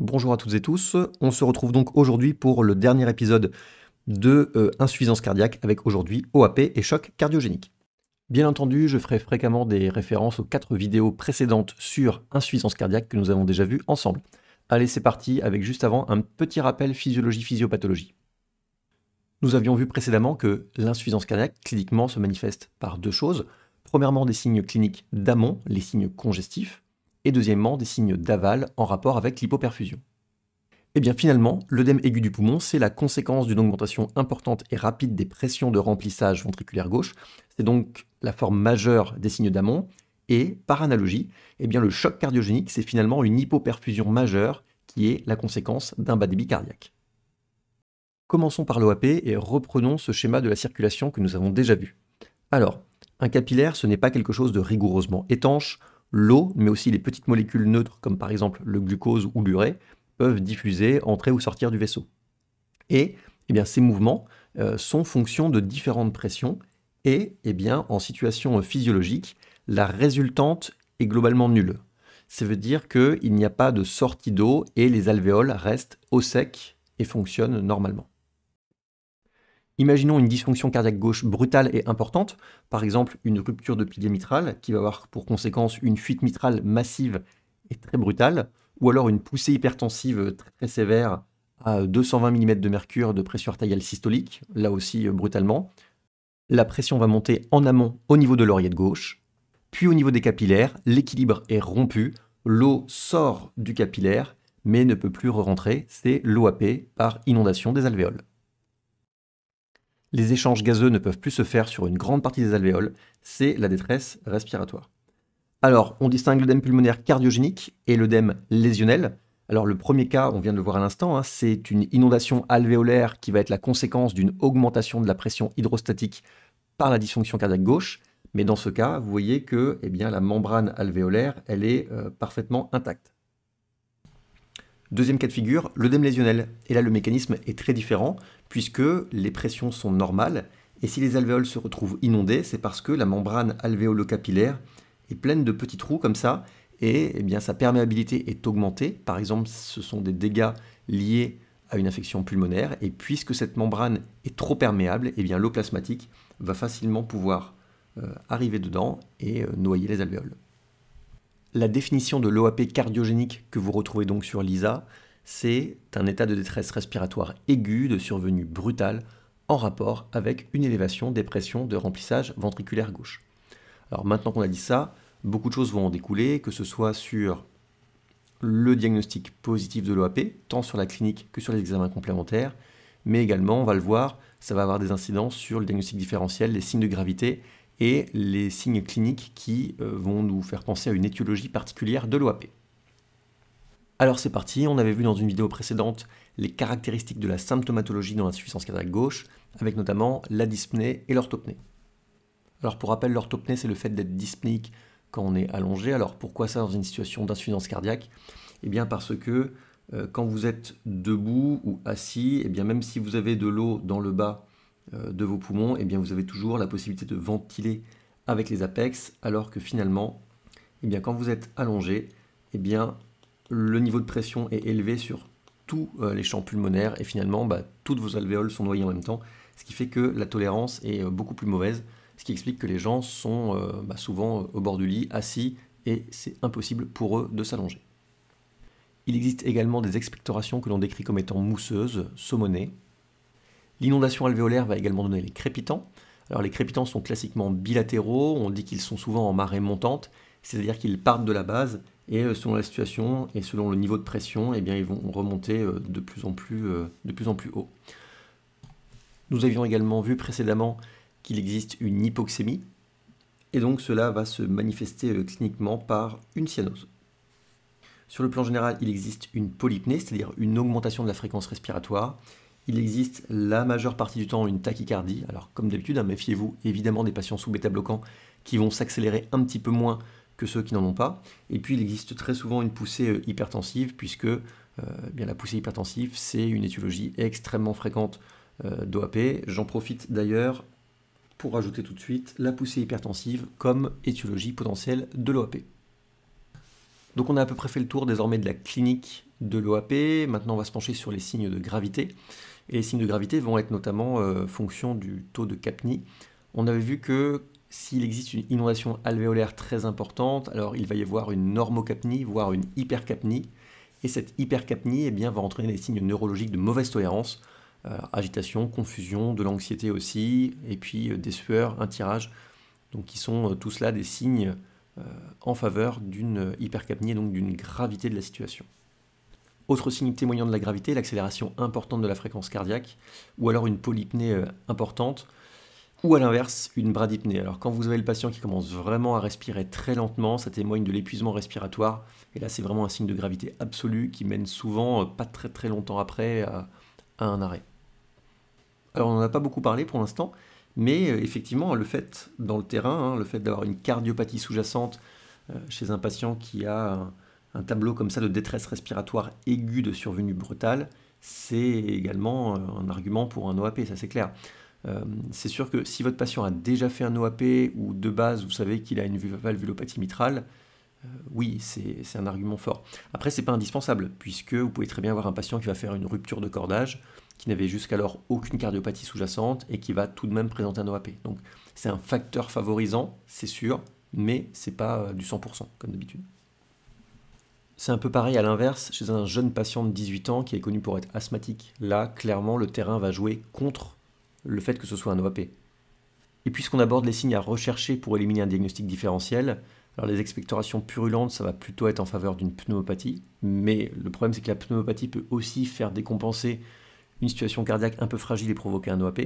Bonjour à toutes et tous, on se retrouve donc aujourd'hui pour le dernier épisode de euh, insuffisance cardiaque avec aujourd'hui OAP et choc cardiogénique. Bien entendu, je ferai fréquemment des références aux quatre vidéos précédentes sur insuffisance cardiaque que nous avons déjà vues ensemble. Allez, c'est parti avec juste avant un petit rappel physiologie-physiopathologie. Nous avions vu précédemment que l'insuffisance cardiaque cliniquement se manifeste par deux choses. Premièrement, des signes cliniques d'amont, les signes congestifs, et deuxièmement des signes d'aval en rapport avec l'hypoperfusion. Et eh bien finalement, l'œdème aigu du poumon, c'est la conséquence d'une augmentation importante et rapide des pressions de remplissage ventriculaire gauche, c'est donc la forme majeure des signes d'amont, et par analogie, et eh bien le choc cardiogénique, c'est finalement une hypoperfusion majeure qui est la conséquence d'un bas débit cardiaque. Commençons par l'OAP et reprenons ce schéma de la circulation que nous avons déjà vu. Alors, un capillaire, ce n'est pas quelque chose de rigoureusement étanche, l'eau, mais aussi les petites molécules neutres, comme par exemple le glucose ou l'urée, peuvent diffuser, entrer ou sortir du vaisseau. Et eh bien, ces mouvements euh, sont fonction de différentes pressions, et eh bien, en situation physiologique, la résultante est globalement nulle. Ça veut dire qu'il n'y a pas de sortie d'eau et les alvéoles restent au sec et fonctionnent normalement. Imaginons une dysfonction cardiaque gauche brutale et importante, par exemple une rupture de pilier mitral qui va avoir pour conséquence une fuite mitrale massive et très brutale, ou alors une poussée hypertensive très sévère à 220 mm de mercure de pression artérielle systolique, là aussi euh, brutalement. La pression va monter en amont au niveau de l'oreillette gauche, puis au niveau des capillaires, l'équilibre est rompu, l'eau sort du capillaire mais ne peut plus re-rentrer, c'est l'OAP par inondation des alvéoles les échanges gazeux ne peuvent plus se faire sur une grande partie des alvéoles, c'est la détresse respiratoire. Alors, on distingue l'œdème pulmonaire cardiogénique et l'œdème lésionnel. Alors, le premier cas, on vient de le voir à l'instant, hein, c'est une inondation alvéolaire qui va être la conséquence d'une augmentation de la pression hydrostatique par la dysfonction cardiaque gauche. Mais dans ce cas, vous voyez que eh bien, la membrane alvéolaire, elle est euh, parfaitement intacte. Deuxième cas de figure, l'œdème lésionnel. Et là, le mécanisme est très différent, puisque les pressions sont normales, et si les alvéoles se retrouvent inondées, c'est parce que la membrane alvéolo-capillaire est pleine de petits trous comme ça, et eh bien, sa perméabilité est augmentée. Par exemple, ce sont des dégâts liés à une infection pulmonaire, et puisque cette membrane est trop perméable, eh bien, l'eau plasmatique va facilement pouvoir euh, arriver dedans et euh, noyer les alvéoles. La définition de l'OAP cardiogénique que vous retrouvez donc sur l'ISA, c'est un état de détresse respiratoire aiguë de survenue brutale en rapport avec une élévation des pressions de remplissage ventriculaire gauche. Alors maintenant qu'on a dit ça, beaucoup de choses vont en découler, que ce soit sur le diagnostic positif de l'OAP, tant sur la clinique que sur les examens complémentaires, mais également, on va le voir, ça va avoir des incidences sur le diagnostic différentiel, les signes de gravité et les signes cliniques qui euh, vont nous faire penser à une étiologie particulière de l'OAP. Alors c'est parti, on avait vu dans une vidéo précédente les caractéristiques de la symptomatologie dans l'insuffisance cardiaque gauche, avec notamment la dyspnée et l'orthopnée. Alors pour rappel, l'orthopnée c'est le fait d'être dyspnique quand on est allongé. Alors pourquoi ça dans une situation d'insuffisance cardiaque Eh bien parce que euh, quand vous êtes debout ou assis, et eh bien même si vous avez de l'eau dans le bas euh, de vos poumons, et eh bien, vous avez toujours la possibilité de ventiler avec les apex, alors que finalement, eh bien, quand vous êtes allongé, eh bien, le niveau de pression est élevé sur tous euh, les champs pulmonaires et finalement, bah, toutes vos alvéoles sont noyées en même temps, ce qui fait que la tolérance est euh, beaucoup plus mauvaise, ce qui explique que les gens sont bah, souvent au bord du lit, assis, et c'est impossible pour eux de s'allonger. Il existe également des expectorations que l'on décrit comme étant mousseuses, saumonées, L'inondation alvéolaire va également donner les crépitants. Alors les crépitants sont classiquement bilatéraux, on dit qu'ils sont souvent en marée montante, c'est-à-dire qu'ils partent de la base et euh, selon la situation et selon le niveau de pression, eh bien, ils vont remonter euh, de plus en plus, euh, de plus, en plus haut. Nous avions également vu précédemment qu'il existe une hypoxémie, et donc cela va se manifester cliniquement par une cyanose. Sur le plan général, il existe une polypnée, c'est-à-dire une augmentation de la fréquence respiratoire, il existe la majeure partie du temps une tachycardie. Alors comme d'habitude, hein, méfiez-vous évidemment des patients sous bêta bloquants qui vont s'accélérer un petit peu moins que ceux qui n'en ont pas. Et puis il existe très souvent une poussée euh, hypertensive puisque euh, eh bien, la poussée hypertensive c'est une étiologie extrêmement fréquente euh, d'OAP. J'en profite d'ailleurs pour ajouter tout de suite la poussée hypertensive comme étiologie potentielle de l'OAP. Donc on a à peu près fait le tour désormais de la clinique de l'OAP. Maintenant on va se pencher sur les signes de gravité. Et les signes de gravité vont être notamment euh, fonction du taux de capnie. On avait vu que s'il existe une inondation alvéolaire très importante, alors il va y avoir une normocapnie, voire une hypercapnie. Et cette hypercapnie eh bien, va entraîner des signes neurologiques de mauvaise tolérance, euh, agitation, confusion, de l'anxiété aussi, et puis euh, des sueurs, un tirage. Donc qui sont tous tout des signes en faveur d'une hypercapnie et donc d'une gravité de la situation. Autre signe témoignant de la gravité, l'accélération importante de la fréquence cardiaque, ou alors une polypnée euh, importante, ou à l'inverse, une bradypnée. Alors quand vous avez le patient qui commence vraiment à respirer très lentement, ça témoigne de l'épuisement respiratoire, et là c'est vraiment un signe de gravité absolue qui mène souvent, euh, pas très très longtemps après, à, un arrêt. Alors on n'en a pas beaucoup parlé pour l'instant, mais euh, effectivement le fait dans le terrain, hein, le fait d'avoir une cardiopathie sous-jacente chez un patient qui a un tableau comme ça de détresse respiratoire aiguë de survenue brutale, c'est également euh, un argument pour un OAP, ça c'est clair. Euh, c'est sûr que si votre patient a déjà fait un OAP ou de base vous savez qu'il a une valvulopathie mitrale, euh, oui, c'est un argument fort. Après, c'est pas indispensable, puisque vous pouvez très bien avoir un patient qui va faire une rupture de cordage, qui n'avait jusqu'alors aucune cardiopathie sous-jacente et qui va tout de même présenter un OAP. Donc c'est un facteur favorisant, c'est sûr, mais ce n'est pas du 100%, comme d'habitude. C'est un peu pareil à l'inverse chez un jeune patient de 18 ans qui est connu pour être asthmatique. Là, clairement, le terrain va jouer contre le fait que ce soit un OAP. Et puisqu'on aborde les signes à rechercher pour éliminer un diagnostic différentiel, alors les expectorations purulentes, ça va plutôt être en faveur d'une pneumopathie, mais le problème c'est que la pneumopathie peut aussi faire décompenser une situation cardiaque un peu fragile et provoquer un OAP.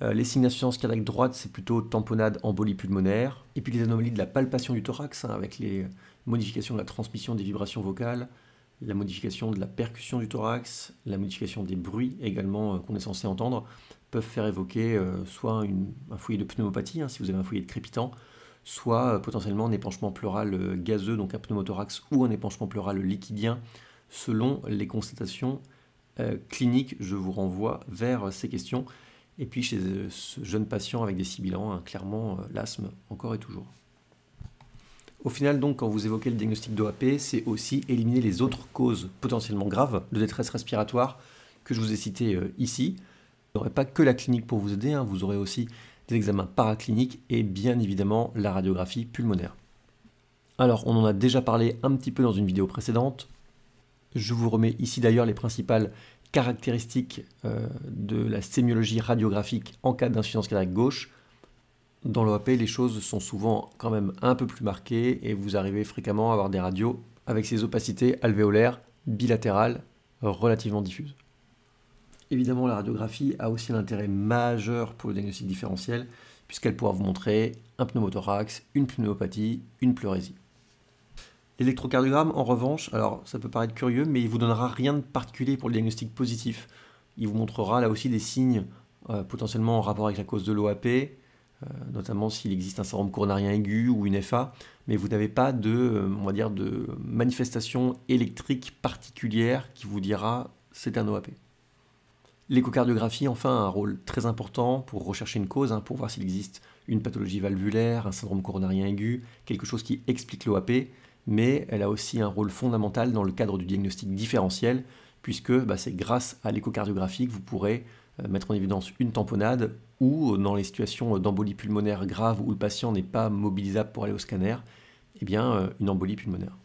Euh, les signes d'insuffisance cardiaque droite, c'est plutôt tamponade, embolie pulmonaire. Et puis les anomalies de la palpation du thorax, hein, avec les modifications de la transmission des vibrations vocales, la modification de la percussion du thorax, la modification des bruits également euh, qu'on est censé entendre, peuvent faire évoquer euh, soit un foyer de pneumopathie, hein, si vous avez un foyer de crépitant, soit potentiellement un épanchement pleural gazeux, donc un pneumothorax, ou un épanchement pleural liquidien, selon les constatations cliniques. Je vous renvoie vers ces questions. Et puis chez euh, ce jeune patient avec des sibilants, hein, clairement euh, l'asthme encore et toujours. Au final, donc, quand vous évoquez le diagnostic d'OAP, c'est aussi éliminer les autres causes potentiellement graves de détresse respiratoire que je vous ai citées euh, ici. Vous n'aurez pas que la clinique pour vous aider, hein. vous aurez aussi des examens paracliniques et bien évidemment la radiographie pulmonaire. Alors, on en a déjà parlé un petit peu dans une vidéo précédente. Je vous remets ici d'ailleurs les principales caractéristiques euh, de la sémiologie radiographique en cas d'insuffisance cardiaque gauche, dans l'OAP, les choses sont souvent quand même un peu plus marquées et vous arrivez fréquemment à avoir des radios avec ces opacités alvéolaires bilatérales relativement diffuses. Évidemment, la radiographie a aussi un intérêt majeur pour le diagnostic différentiel puisqu'elle pourra vous montrer un pneumothorax, une pneumopathie, une pleurésie. L'électrocardiogramme, en revanche, alors ça peut paraître curieux, mais il vous donnera rien de particulier pour le diagnostic positif. Il vous montrera là aussi des signes euh, potentiellement en rapport avec la cause de l'OAP, euh, notamment s'il existe un syndrome coronarien aigu ou une FA, mais vous n'avez pas de, euh, va dire, de manifestation électrique particulière qui vous dira c'est un OAP. L'échocardiographie, enfin, a un rôle très important pour rechercher une cause, hein, pour voir s'il existe une pathologie valvulaire, un syndrome coronarien aigu, quelque chose qui explique l'OAP mais elle a aussi un rôle fondamental dans le cadre du diagnostic différentiel, puisque bah, c'est grâce à l'échocardiographie que vous pourrez euh, mettre en évidence une tamponnade ou euh, dans les situations d'embolie pulmonaire grave où le patient n'est pas mobilisable pour aller au scanner, eh bien euh, une embolie pulmonaire.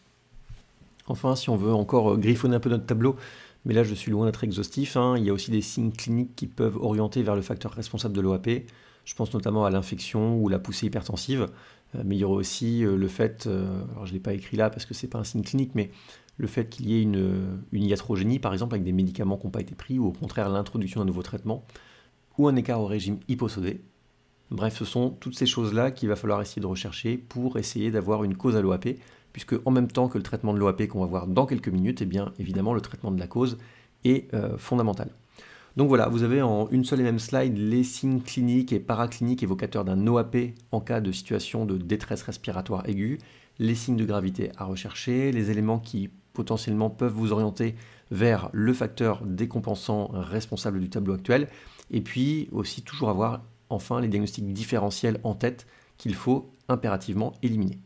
Enfin, si on veut encore griffonner un peu notre tableau, mais là je suis loin d'être exhaustif, hein, il y a aussi des signes cliniques qui peuvent orienter vers le facteur responsable de l'OAP. Je pense notamment à l'infection ou la poussée hypertensive, euh, mais il y aura aussi euh, le fait, euh, alors je ne l'ai pas écrit là parce que ce n'est pas un signe clinique, mais le fait qu'il y ait une, iatrogénie, par exemple, avec des médicaments qui n'ont pas été pris, ou au contraire l'introduction d'un nouveau traitement, ou un écart au régime hyposodé. Bref, ce sont toutes ces choses-là qu'il va falloir essayer de rechercher pour essayer d'avoir une cause à l'OAP, puisque en même temps que le traitement de l'OAP qu'on va voir dans quelques minutes, eh bien évidemment le traitement de la cause est fondamental. Donc voilà, vous avez en une seule et même slide les signes cliniques et paracliniques évocateurs d'un OAP en cas de situation de détresse respiratoire aiguë, les signes de gravité à rechercher, les éléments qui potentiellement peuvent vous orienter vers le facteur décompensant responsable du tableau actuel, et puis aussi toujours avoir enfin les diagnostics différentiels en tête qu'il faut impérativement éliminer.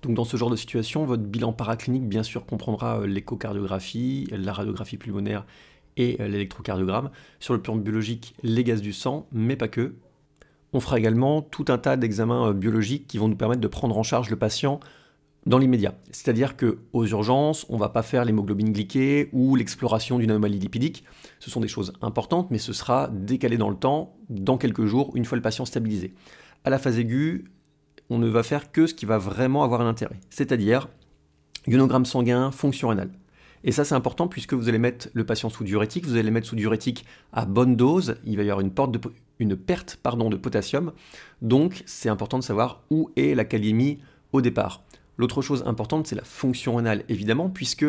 Donc dans ce genre de situation, votre bilan paraclinique bien sûr comprendra euh, l'échocardiographie, la radiographie pulmonaire et euh, l'électrocardiogramme, sur le plan biologique, les gaz du sang, mais pas que. On fera également tout un tas d'examens euh, biologiques qui vont nous permettre de prendre en charge le patient dans l'immédiat. C'est-à-dire qu'aux urgences, on ne va pas faire l'hémoglobine glyquée ou l'exploration d'une anomalie lipidique. Ce sont des choses importantes, mais ce sera décalé dans le temps, dans quelques jours, une fois le patient stabilisé. À la phase aiguë, on ne va faire que ce qui va vraiment avoir un intérêt, c'est-à-dire ionogramme sanguin, fonction rénale. Et ça, c'est important puisque vous allez mettre le patient sous diurétique, vous allez le mettre sous diurétique à bonne dose, il va y avoir une, perte de potassium. Donc, c'est important de savoir où est la calémie au départ. L'autre chose importante, c'est la fonction rénale, évidemment, puisque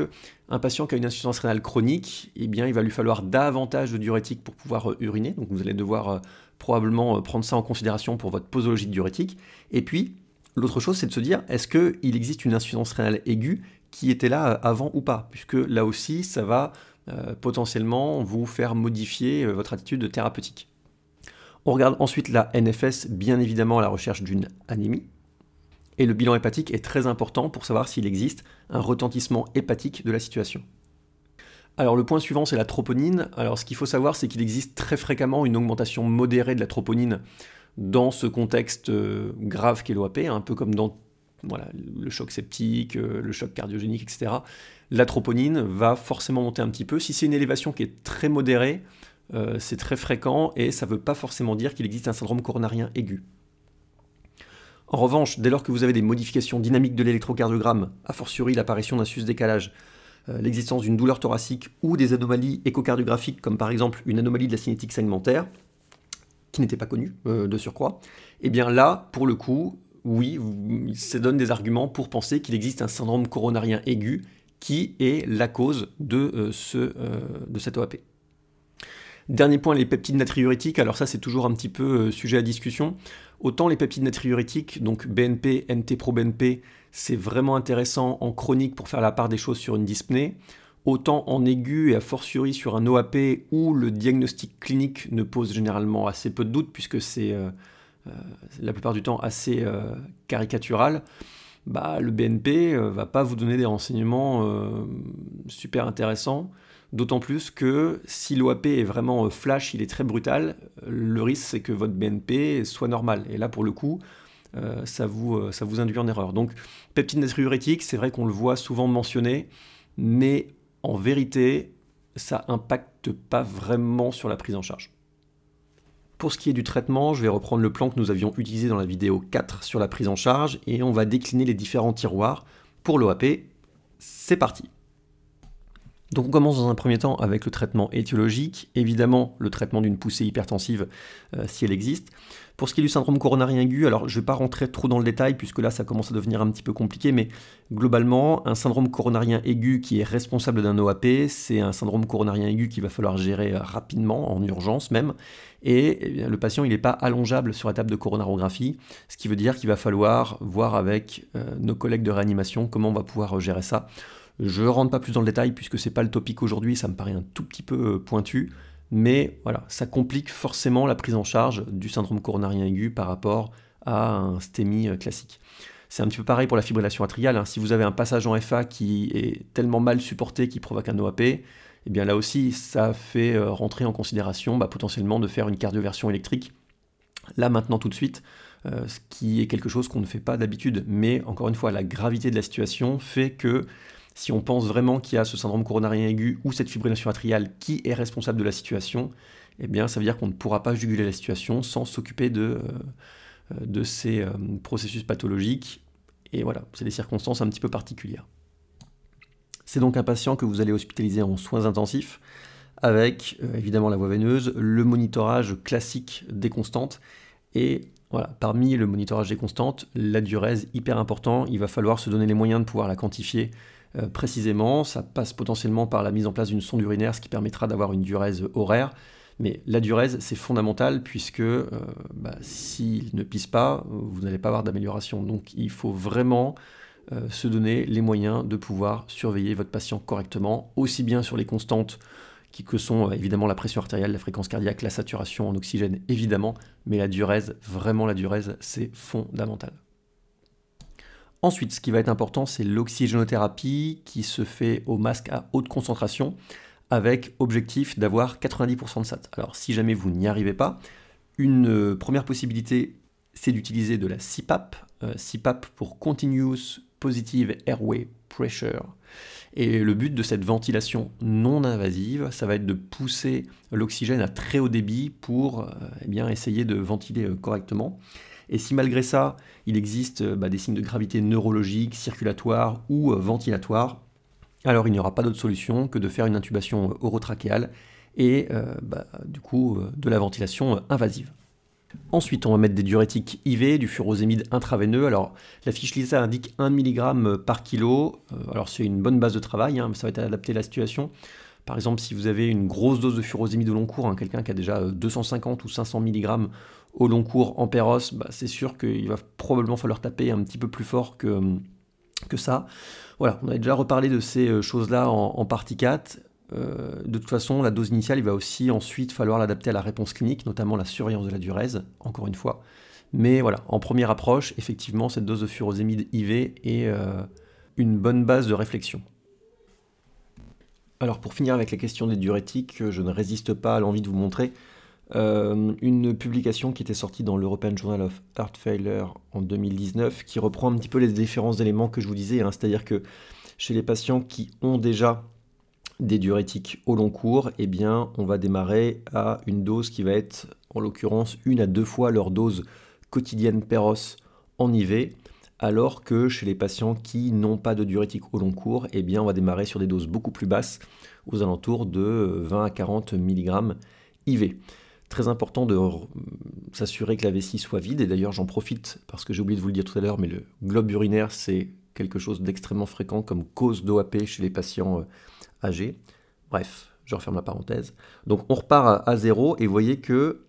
un patient qui a une insuffisance rénale chronique, eh bien, il va lui falloir davantage de diurétique pour pouvoir euh, uriner. Donc, vous allez devoir euh, probablement euh, prendre ça en considération pour votre posologie de diurétique. Et puis, l'autre chose, c'est de se dire, est-ce qu'il existe une insuffisance rénale aiguë qui était là euh, avant ou pas, puisque là aussi, ça va euh, potentiellement vous faire modifier euh, votre attitude thérapeutique. On regarde ensuite la NFS, bien évidemment à la recherche d'une anémie. Et le bilan hépatique est très important pour savoir s'il existe un retentissement hépatique de la situation. Alors le point suivant, c'est la troponine. Alors ce qu'il faut savoir, c'est qu'il existe très fréquemment une augmentation modérée de la troponine dans ce contexte grave qu'est l'OAP, hein, un peu comme dans voilà, le choc septique, euh, le choc cardiogénique, etc., la troponine va forcément monter un petit peu. Si c'est une élévation qui est très modérée, euh, c'est très fréquent et ça ne veut pas forcément dire qu'il existe un syndrome coronarien aigu. En revanche, dès lors que vous avez des modifications dynamiques de l'électrocardiogramme, a fortiori l'apparition d'un sus-décalage, euh, l'existence d'une douleur thoracique ou des anomalies échocardiographiques, comme par exemple une anomalie de la cinétique segmentaire, qui n'était pas connue de surcroît, et eh bien là, pour le coup, oui, ça donne des arguments pour penser qu'il existe un syndrome coronarien aigu qui est la cause de, euh, ce, euh, de cette OAP. Dernier point, les peptides natriurétiques. Alors ça, c'est toujours un petit peu euh, sujet à discussion. Autant les peptides natriurétiques, donc BNP, NT-proBNP, c'est vraiment intéressant en chronique pour faire la part des choses sur une dyspnée. Autant en aigu et a fortiori sur un OAP où le diagnostic clinique ne pose généralement assez peu de doutes puisque c'est... Euh, la plupart du temps assez euh, caricatural, bah, le BNP euh, va pas vous donner des renseignements super intéressants. D'autant plus que si l'OAP est vraiment flash, il est très brutal, le risque c'est que votre BNP soit normal. Et là pour le coup, ça, vous, ça vous induit en erreur. Donc peptide natriurétique, c'est vrai qu'on le voit souvent mentionné, mais en vérité, ça n'impacte pas vraiment sur la prise en charge. Pour ce qui est du traitement, je vais reprendre le plan que nous avions utilisé dans la vidéo 4 sur la prise en charge et on va décliner les différents tiroirs pour l'OAP. C'est parti donc on commence dans un premier temps avec le traitement étiologique, évidemment le traitement d'une poussée hypertensive euh, si elle existe. Pour ce qui est du syndrome coronarien aigu, alors je ne vais pas rentrer trop dans le détail puisque là ça commence à devenir un petit peu compliqué, mais globalement un syndrome coronarien aigu qui est responsable d'un OAP, c'est un syndrome coronarien aigu qu'il va falloir gérer euh, rapidement, en urgence même, et eh le patient il n'est pas allongeable sur la table de coronarographie, ce qui veut dire qu'il va falloir voir avec euh, nos collègues de réanimation comment on va pouvoir gérer ça. Je rentre pas plus dans le détail puisque ce n'est pas le topic aujourd'hui, ça me paraît un tout petit peu euh, pointu, mais voilà, ça complique forcément la prise en charge du syndrome coronarien aigu par rapport à un stémie euh, classique. C'est un petit peu pareil pour la fibrillation atriale. Hein. Si vous avez un passage en FA qui est tellement mal supporté qu'il provoque un OAP, eh bien là aussi, ça fait euh, rentrer en considération bah, potentiellement de faire une cardioversion électrique, là maintenant tout de suite, ce qui est quelque chose qu'on ne fait pas d'habitude. Mais encore une fois, la gravité de la situation fait que si on pense vraiment qu'il y a ce syndrome coronarien aigu ou cette fibrillation atriale qui est responsable de la situation, eh bien ça veut dire qu'on ne pourra pas juguler la situation sans s'occuper de, euh, ces euh, processus pathologiques. Et voilà, c'est des circonstances un petit peu particulières. C'est donc un patient que vous allez hospitaliser en soins intensifs avec euh, évidemment la voie veineuse, le monitorage classique des constantes et voilà, parmi le monitorage des constantes, la durèse hyper important, il va falloir se donner les moyens de pouvoir la quantifier euh, précisément, ça passe potentiellement par la mise en place d'une sonde urinaire, ce qui permettra d'avoir une diurèse horaire. Mais la diurèse, c'est fondamental puisque euh, bah, s'il ne pisse pas, vous n'allez pas avoir d'amélioration. Donc il faut vraiment euh, se donner les moyens de pouvoir surveiller votre patient correctement, aussi bien sur les constantes qui, que sont évidemment la pression artérielle, la fréquence cardiaque, la saturation en oxygène, évidemment, mais la diurèse, vraiment la diurèse, c'est fondamental. Ensuite, ce qui va être important, c'est l'oxygénothérapie qui se fait au masque à haute concentration avec objectif d'avoir 90% de SAT. Alors si jamais vous n'y arrivez pas, une euh, première possibilité, c'est d'utiliser de la CPAP, CPAP euh, pour Continuous Positive Airway Pressure. Et le but de cette ventilation non invasive, ça va être de pousser l'oxygène à très haut débit pour euh, eh bien, essayer de ventiler correctement. Et si malgré ça, il existe euh, bah, des signes de gravité neurologique, circulatoire ou euh, ventilatoire, alors il n'y aura pas d'autre solution que de faire une intubation euh, orotrachéale et bah, du coup de la ventilation invasive. Ensuite, on va mettre des diurétiques IV, du furosémide intraveineux. Alors, la fiche LISA indique 1 mg par kilo. Alors, c'est une bonne base de travail, hein, mais ça va être adapté à la situation. Par exemple, si vous avez une grosse dose de furosémide au long cours, hein, quelqu'un qui a déjà 250 ou 500 mg au long cours en Péros, bah, c'est sûr qu'il va probablement falloir taper un petit peu plus fort que, euh, que ça. Voilà, on avait déjà reparlé de ces euh, choses-là en, partie 4. Euh, de toute façon, la dose initiale, il va aussi ensuite falloir l'adapter à la réponse clinique, notamment la surveillance de la durèse, encore une fois. Mais voilà, en première approche, effectivement, cette dose de furosémide IV est une bonne base de réflexion. Alors pour finir avec la question des diurétiques, je ne résiste pas à l'envie de vous montrer euh, une publication qui était sortie dans l'European Journal of Heart Failure en 2019, qui reprend un petit peu les différents éléments que je vous disais, hein. c'est-à-dire que chez les patients qui ont déjà des diurétiques au long cours, eh bien, on va démarrer à une dose qui va être, en l'occurrence, une à deux fois leur dose quotidienne Peros en IV, alors que chez les patients qui n'ont pas de diurétique au long cours, eh bien, on va démarrer sur des doses beaucoup plus basses, aux alentours de 20 euh, à 40 mg IV. Très important de s'assurer que la vessie soit vide. Et d'ailleurs, j'en profite parce que j'ai oublié de vous le dire tout à l'heure, mais le globe urinaire, c'est quelque chose d'extrêmement fréquent comme cause d'OAP chez les patients euh, âgés. Bref, je referme la parenthèse. Donc on repart à, zéro et vous voyez que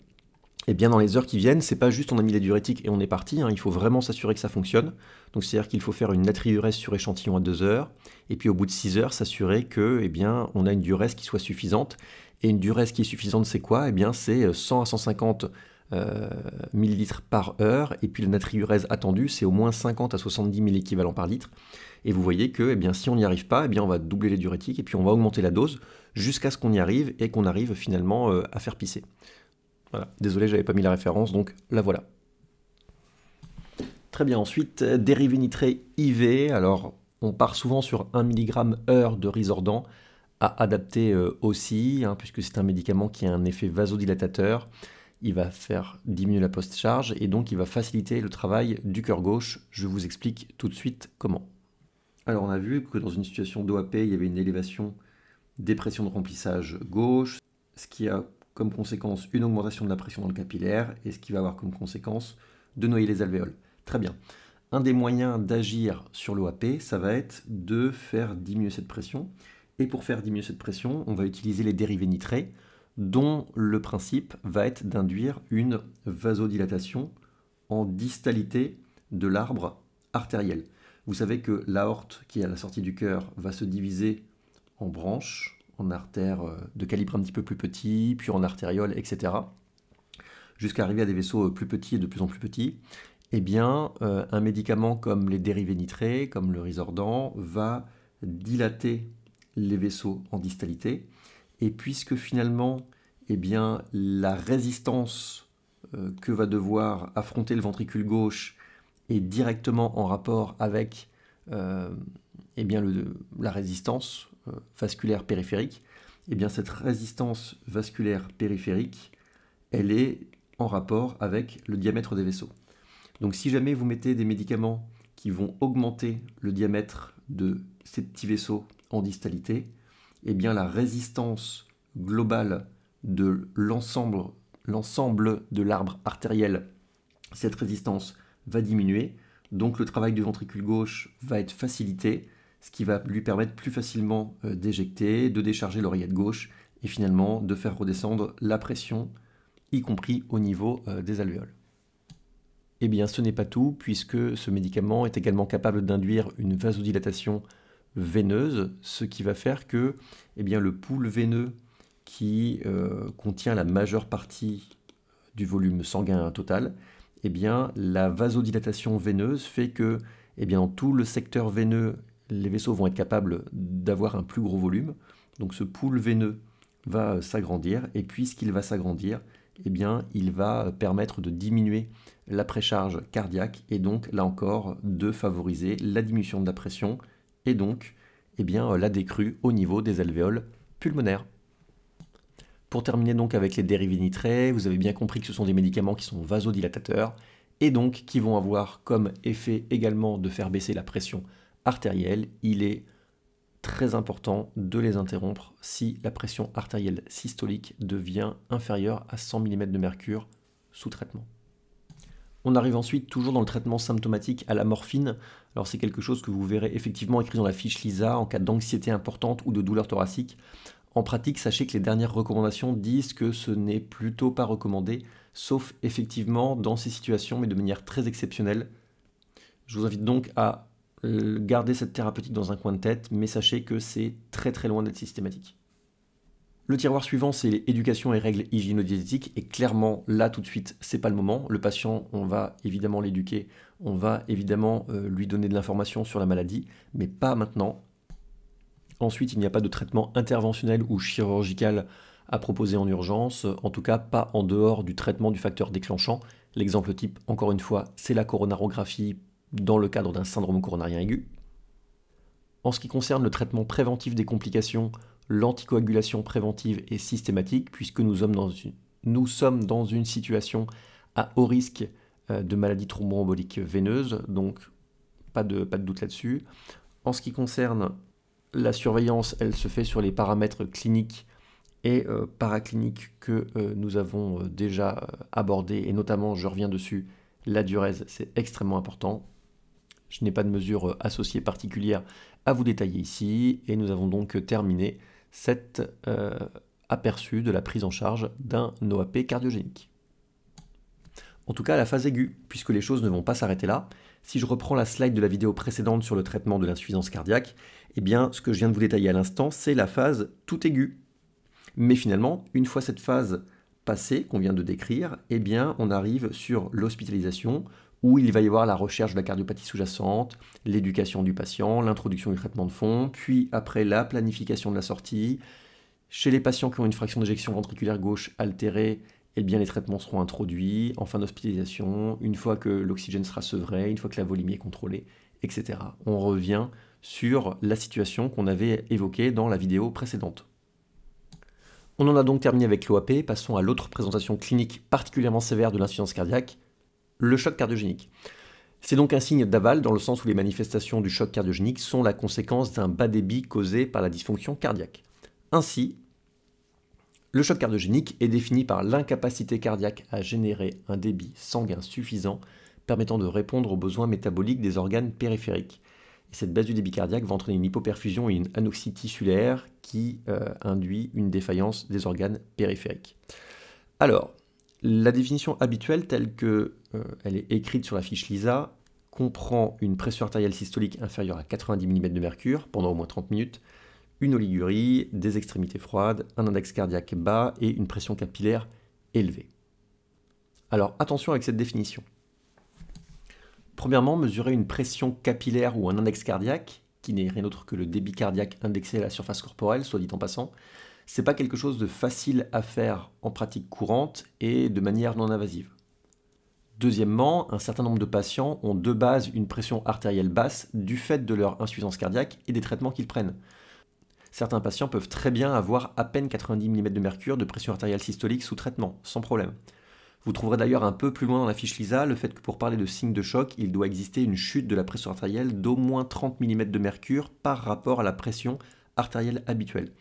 et eh bien, dans les heures qui viennent, c'est pas juste on a mis les diurétiques et on est parti, hein. il faut vraiment s'assurer que ça fonctionne. Donc c'est-à-dire qu'il faut faire une natriurèse sur échantillon à 2 heures, et puis au bout de 6 heures, s'assurer que eh bien, on a une diurèse qui soit suffisante. Et une duresse qui est suffisante, c'est quoi Eh bien, c'est 100 euh, à 150 mL euh, millilitres par heure, et puis le natriurèse attendu, c'est au moins 50 à 70 mL par litre. Et vous voyez que eh bien, si on n'y arrive pas, eh bien, on va doubler les diurétiques, et puis on va augmenter la dose jusqu'à ce qu'on y arrive et qu'on arrive finalement euh, à faire pisser. Voilà. Désolé, j'avais pas mis la référence, donc la voilà. Très bien, ensuite, dérivé nitré IV. Alors, on part souvent sur 1 mg heure de risordant à adapter euh, aussi, hein, puisque c'est un médicament qui a un effet vasodilatateur. Il va faire diminuer la post-charge et donc il va faciliter le travail du cœur gauche. Je vous explique tout de suite comment. Alors on a vu que dans une situation d'OAP, il y avait une élévation des pressions de remplissage gauche, ce qui a comme conséquence une augmentation de la pression dans le capillaire et ce qui va avoir comme conséquence de noyer les alvéoles. Très bien. Un des moyens d'agir sur l'OAP, ça va être de faire diminuer cette pression et pour faire diminuer cette pression, on va utiliser les dérivés nitrés, dont le principe va être d'induire une vasodilatation en distalité de l'arbre artériel. Vous savez que l'aorte qui est à la sortie du cœur va se diviser en branches, en artères euh, de calibre un petit peu plus petit, puis en artérioles, etc. Jusqu'à arriver à des vaisseaux euh, plus petits et de plus en plus petits. Eh bien, euh, un médicament comme les dérivés nitrés, comme le risordant, va dilater les vaisseaux en distalité. Et puisque finalement, eh bien, la résistance euh, que va devoir affronter le ventricule gauche est directement en rapport avec euh, eh bien la résistance euh, vasculaire périphérique, et eh bien cette résistance vasculaire périphérique, elle est en rapport avec le diamètre des vaisseaux. Donc si jamais vous mettez des médicaments qui vont augmenter le diamètre de ces petits vaisseaux en distalité, eh bien la résistance globale de l'ensemble, de l'arbre artériel, cette résistance va diminuer, donc le travail du ventricule gauche va être facilité, ce qui va lui permettre plus facilement euh, d'éjecter, de décharger l'oreillette gauche et finalement de faire redescendre la pression, y compris au niveau euh, des alvéoles. Eh bien, ce n'est pas tout, puisque ce médicament est également capable d'induire une vasodilatation veineuse, ce qui va faire que eh bien, le pool veineux qui euh, contient la majeure partie du volume sanguin total, eh bien, la vasodilatation veineuse fait que eh bien, dans tout le secteur veineux, les vaisseaux vont être capables d'avoir un plus gros volume. Donc ce pool veineux va euh, s'agrandir et puisqu'il va s'agrandir, eh bien, il va permettre de diminuer la précharge cardiaque et donc là encore de favoriser la diminution de la pression et donc eh bien, euh, la décrue au niveau des alvéoles pulmonaires. Pour terminer donc avec les dérivés nitrés, vous avez bien compris que ce sont des médicaments qui sont vasodilatateurs et donc qui vont avoir comme effet également de faire baisser la pression artérielle. Il est très important de les interrompre si la pression artérielle systolique devient inférieure à 100 mm de mercure sous traitement. On arrive ensuite toujours dans le traitement symptomatique à la morphine. Alors c'est quelque chose que vous verrez effectivement écrit dans la fiche LISA en cas d'anxiété importante ou de douleur thoracique. En pratique, sachez que les dernières recommandations disent que ce n'est plutôt pas recommandé, sauf effectivement dans ces situations, mais de manière très exceptionnelle. Je vous invite donc à euh, garder cette thérapeutique dans un coin de tête, mais sachez que c'est très très loin d'être systématique. Le tiroir suivant, c'est éducation et règles hygiénodiétiques Et clairement, là, tout de suite, c'est pas le moment. Le patient, on va évidemment l'éduquer, on va évidemment euh, lui donner de l'information sur la maladie, mais pas maintenant. Ensuite, il n'y a pas de traitement interventionnel ou chirurgical à proposer en urgence, en tout cas pas en dehors du traitement du facteur déclenchant. L'exemple type, encore une fois, c'est la coronarographie dans le cadre d'un syndrome coronarien aigu. En ce qui concerne le traitement préventif des complications, l'anticoagulation préventive est systématique puisque nous sommes dans une, nous sommes dans une situation à haut risque euh, de maladie thromboembolique veineuse, donc pas de, pas de doute là-dessus. En ce qui concerne la surveillance, elle se fait sur les paramètres cliniques et euh, paracliniques que euh, nous avons déjà abordés, et notamment, je reviens dessus, la durèse, c'est extrêmement important. Je n'ai pas de mesures associées particulières à vous détailler ici, et nous avons donc terminé cet euh, aperçu de la prise en charge d'un OAP cardiogénique. En tout cas, la phase aiguë, puisque les choses ne vont pas s'arrêter là, si je reprends la slide de la vidéo précédente sur le traitement de l'insuffisance cardiaque, eh bien, ce que je viens de vous détailler à l'instant, c'est la phase tout aiguë. Mais finalement, une fois cette phase passée qu'on vient de décrire, eh bien, on arrive sur l'hospitalisation, où il va y avoir la recherche de la cardiopathie sous-jacente, l'éducation du patient, l'introduction du traitement de fond, puis après la planification de la sortie. Chez les patients qui ont une fraction d'éjection ventriculaire gauche altérée, eh bien, les traitements seront introduits en fin d'hospitalisation, une fois que l'oxygène sera sevré, une fois que la volumie est contrôlée, etc. On revient sur la situation qu'on avait évoquée dans la vidéo précédente. On en a donc terminé avec l'OAP, passons à l'autre présentation clinique particulièrement sévère de l'insuffisance cardiaque, le choc cardiogénique. C'est donc un signe d'aval dans le sens où les manifestations du choc cardiogénique sont la conséquence d'un bas débit causé par la dysfonction cardiaque. Ainsi, le choc cardiogénique est défini par l'incapacité cardiaque à générer un débit sanguin suffisant permettant de répondre aux besoins métaboliques des organes périphériques. Et cette baisse du débit cardiaque va entraîner une hypoperfusion et une anoxie tissulaire qui euh, induit une défaillance des organes périphériques. Alors, la définition habituelle telle que euh, elle est écrite sur la fiche LISA comprend une pression artérielle systolique inférieure à 90 mm de mercure pendant au moins 30 minutes, une oligurie, des extrémités froides, un index cardiaque bas et une pression capillaire élevée. Alors attention avec cette définition. Premièrement, mesurer une pression capillaire ou un index cardiaque, qui n'est rien d'autre que le débit cardiaque indexé à la surface corporelle, soit dit en passant, c'est pas quelque chose de facile à faire en pratique courante et de manière non invasive. Deuxièmement, un certain nombre de patients ont de base une pression artérielle basse du fait de leur insuffisance cardiaque et des traitements qu'ils prennent. Certains patients peuvent très bien avoir à peine 90 mm de mercure de pression artérielle systolique sous traitement, sans problème. Vous trouverez d'ailleurs un peu plus loin dans la fiche LISA le fait que pour parler de signe de choc, il doit exister une chute de la pression artérielle d'au moins 30 mm de mercure par rapport à la pression artérielle habituelle.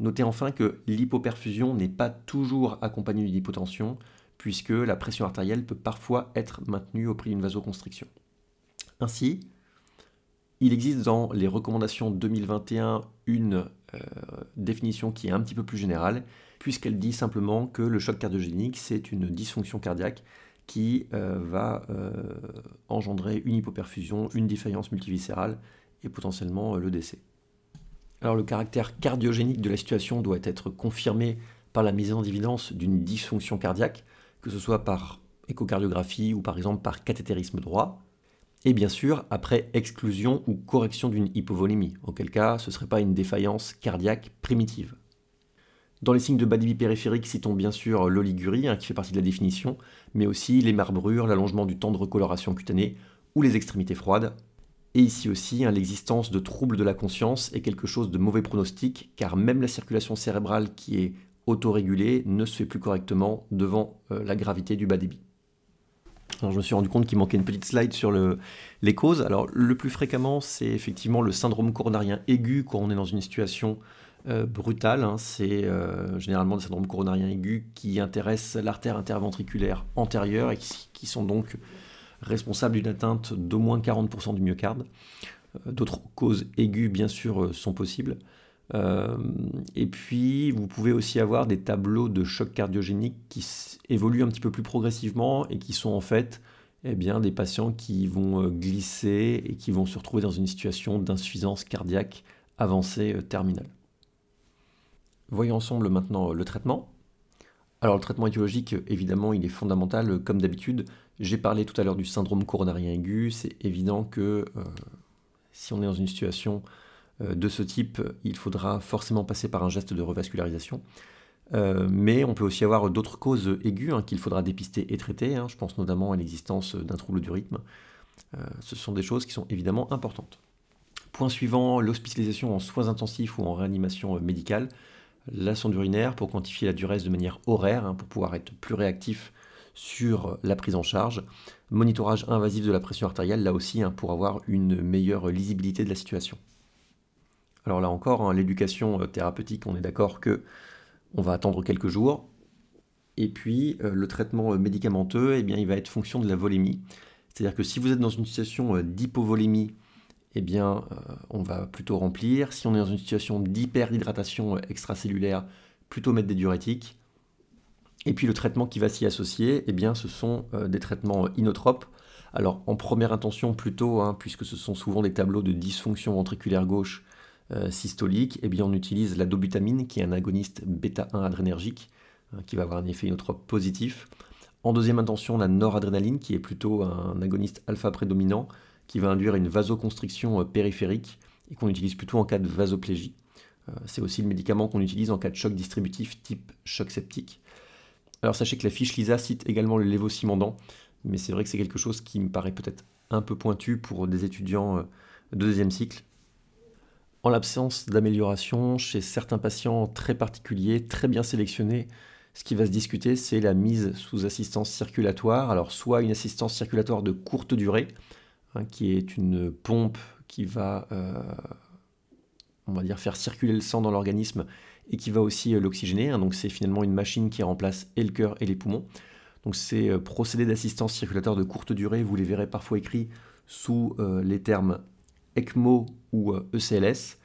Notez enfin que l'hypoperfusion n'est pas toujours accompagnée d'une hypotension, puisque la pression artérielle peut parfois être maintenue au prix d'une vasoconstriction. Ainsi, il existe dans les recommandations 2021 une euh, définition qui est un petit peu plus générale, puisqu'elle dit simplement que le choc cardiogénique, c'est une dysfonction cardiaque qui euh, va euh, engendrer une hypoperfusion, une défaillance multiviscérale et potentiellement le décès. Alors le caractère cardiogénique de la situation doit être confirmé par la mise en évidence d'une dysfonction cardiaque, que ce soit par échocardiographie ou par exemple par cathétérisme droit, et bien sûr après exclusion ou correction d'une hypovolémie, auquel cas ce ne serait pas une défaillance cardiaque primitive. Dans les signes de badibie périphérique, citons bien sûr l'oligurie, hein, qui fait partie de la définition, mais aussi les marbrures, l'allongement du temps de recoloration cutanée ou les extrémités froides, et ici aussi, hein, l'existence de troubles de la conscience est quelque chose de mauvais pronostic, car même la circulation cérébrale qui est autorégulée ne se fait plus correctement devant euh, la gravité du bas débit. je me suis rendu compte qu'il manquait une petite slide sur les causes. Alors, le plus fréquemment, c'est effectivement le syndrome coronarien aigu quand on est dans une situation euh, brutale. Hein. C'est euh, généralement le syndrome coronarien aigu qui intéresse l'artère interventriculaire antérieure et qui sont donc responsable d'une atteinte d'au moins 40% du myocarde. Euh, d'autres causes aiguës, bien sûr, euh, sont possibles. Euh, et puis, vous pouvez aussi avoir des tableaux de choc cardiogénique qui évoluent un petit peu plus progressivement et qui sont en fait eh bien, des patients qui vont glisser et qui vont se retrouver dans une situation d'insuffisance cardiaque avancée terminale. Voyons ensemble maintenant le traitement. Alors le traitement étiologique, évidemment, il est fondamental comme d'habitude. J'ai parlé tout à l'heure du syndrome coronarien aigu. C'est évident que euh, si on est dans une situation euh, de ce type, il faudra forcément passer par un geste de revascularisation. Euh, mais on peut aussi avoir d'autres causes aiguës hein, qu'il faudra dépister et traiter. Hein. Je pense notamment à l'existence d'un trouble du rythme. ce sont des choses qui sont évidemment importantes. Point suivant, l'hospitalisation en soins intensifs ou en réanimation médicale la sonde urinaire pour quantifier la duresse de manière horaire, hein, pour pouvoir être plus réactif sur la prise en charge. Monitorage invasif de la pression artérielle, là aussi, hein, pour avoir une meilleure lisibilité de la situation. Alors là encore, hein, l'éducation euh, thérapeutique, on est d'accord que on va attendre quelques jours. Et puis euh, le traitement euh, médicamenteux, eh bien, il va être fonction de la volémie. C'est-à-dire que si vous êtes dans une situation d'hypovolémie eh bien, euh, on va plutôt remplir. Si on est dans une situation d'hyperhydratation extracellulaire, plutôt mettre des diurétiques. Et puis le traitement qui va s'y associer, eh bien, ce sont euh, des traitements euh, inotropes. Alors, en première intention plutôt, hein, puisque ce sont souvent des tableaux de dysfonction ventriculaire gauche systolique, eh bien, on utilise la dobutamine, qui est un agoniste bêta-1 adrénergique, hein, qui va avoir un effet inotrope positif. En deuxième intention, la noradrénaline, qui est plutôt un agoniste alpha-prédominant, qui va induire une vasoconstriction euh, périphérique et qu'on utilise plutôt en cas de vasoplégie. Euh, c'est aussi le médicament qu'on utilise en cas de choc distributif type choc septique. Alors sachez que la fiche LISA cite également le lévocimandant, mais c'est vrai que c'est quelque chose qui me paraît peut-être un peu pointu pour des étudiants euh, de deuxième cycle. En l'absence d'amélioration chez certains patients très particuliers, très bien sélectionnés, ce qui va se discuter, c'est la mise sous assistance circulatoire. Alors soit une assistance circulatoire de courte durée, Hein, qui est une pompe qui va, euh, on va dire, faire circuler le sang dans l'organisme et qui va aussi euh, l'oxygéner. Hein. donc c'est finalement une machine qui remplace et le cœur et les poumons. Donc ces euh, procédés d'assistance circulatoire de courte durée, vous les verrez parfois écrits sous les termes ECMO ou ECLS.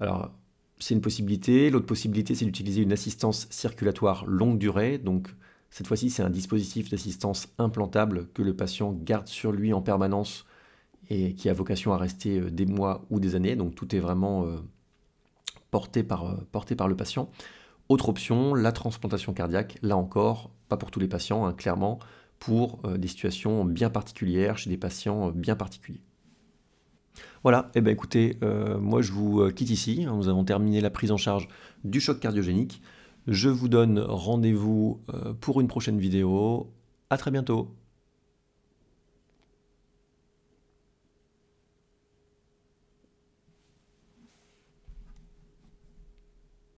E Alors c'est une possibilité. L'autre possibilité, c'est d'utiliser une assistance circulatoire longue durée. Donc cette fois-ci, c'est un dispositif d'assistance implantable que le patient garde sur lui en permanence et qui a vocation à rester euh, des mois ou des années, donc tout est vraiment euh, porté par, euh, porté par le patient. Autre option, la transplantation cardiaque, là encore, pas pour tous les patients, hein, clairement, pour des situations bien particulières, chez des patients bien particuliers. Voilà, et eh ben, écoutez, moi je vous quitte ici, hein. nous avons terminé la prise en charge du choc cardiogénique. Je vous donne rendez-vous pour une prochaine vidéo. À très bientôt.